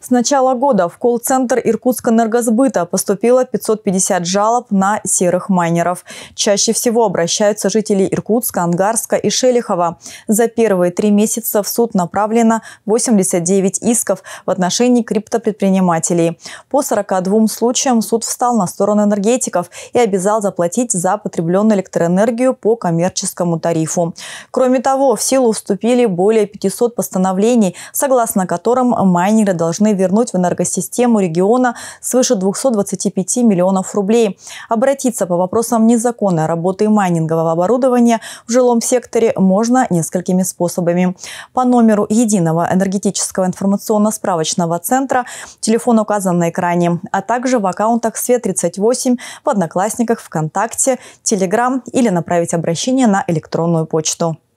С начала года в колл-центр Иркутскэнергосбыта поступило 550 жалоб на серых майнеров. Чаще всего обращаются жители Иркутска, Ангарска и Шелихова. За первые три месяца в суд направлено 89 исков в отношении криптопредпринимателей. По 42 случаям суд встал на сторону энергетиков и обязал заплатить за потребленную электроэнергию по коммерческому тарифу. Кроме того, в силу вступили более 500 постановлений, согласно которым майнеры должны должны вернуть в энергосистему региона свыше 225 миллионов рублей. Обратиться по вопросам незаконной работы майнингового оборудования в жилом секторе можно несколькими способами. По номеру единого энергетического информационно-справочного центра телефон указан на экране, а также в аккаунтах Свет38 в Одноклассниках, ВКонтакте, Телеграм или направить обращение на электронную почту.